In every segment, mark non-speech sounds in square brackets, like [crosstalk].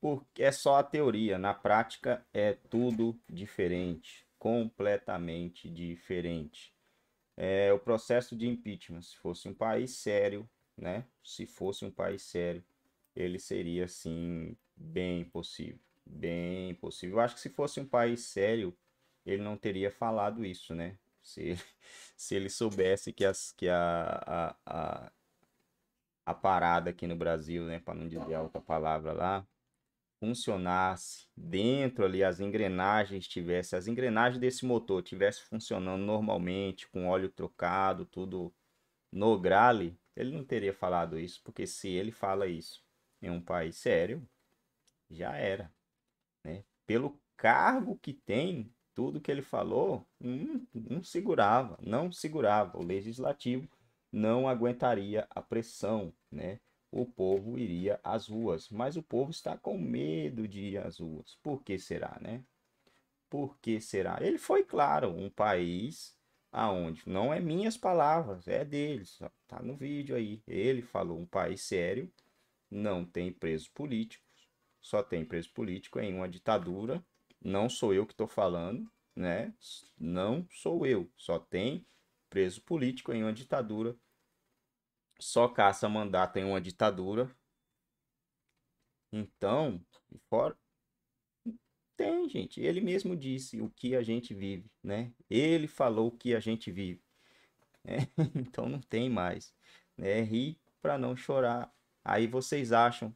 porque é só a teoria, na prática é tudo diferente, completamente diferente. É, o processo de impeachment, se fosse um país sério, né? Se fosse um país sério, ele seria assim bem possível, bem possível. Eu acho que se fosse um país sério, ele não teria falado isso, né? Se, [laughs] se ele soubesse que, as, que a, a, a, a parada aqui no Brasil, né, para não dizer a outra palavra lá, funcionasse dentro ali as engrenagens tivesse as engrenagens desse motor tivesse funcionando normalmente com óleo trocado tudo no grale ele não teria falado isso porque se ele fala isso em um país sério já era né pelo cargo que tem tudo que ele falou não, hum, não segurava não segurava o legislativo não aguentaria a pressão né o povo iria às ruas. Mas o povo está com medo de ir às ruas. Por que será, né? Por que será? Ele foi claro, um país aonde não é minhas palavras, é deles. Tá no vídeo aí. Ele falou um país sério, não tem preso político, só tem preso político em uma ditadura. Não sou eu que estou falando, né? Não sou eu, só tem preso político em uma ditadura só caça mandato em uma ditadura. Então, fora tem, gente. Ele mesmo disse o que a gente vive, né? Ele falou o que a gente vive. É, [laughs] então não tem mais, né? Ri para não chorar. Aí vocês acham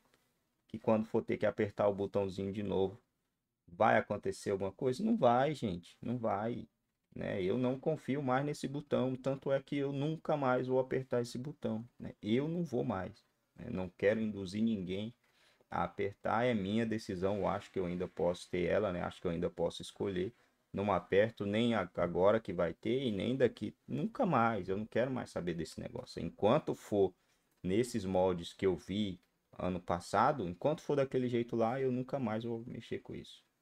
que quando for ter que apertar o botãozinho de novo, vai acontecer alguma coisa? Não vai, gente. Não vai. Né? Eu não confio mais nesse botão, tanto é que eu nunca mais vou apertar esse botão. Né? Eu não vou mais. Né? Não quero induzir ninguém a apertar. É minha decisão, eu acho que eu ainda posso ter ela, né? acho que eu ainda posso escolher. Não aperto nem agora que vai ter e nem daqui. Nunca mais. Eu não quero mais saber desse negócio. Enquanto for nesses moldes que eu vi ano passado, enquanto for daquele jeito lá, eu nunca mais vou mexer com isso.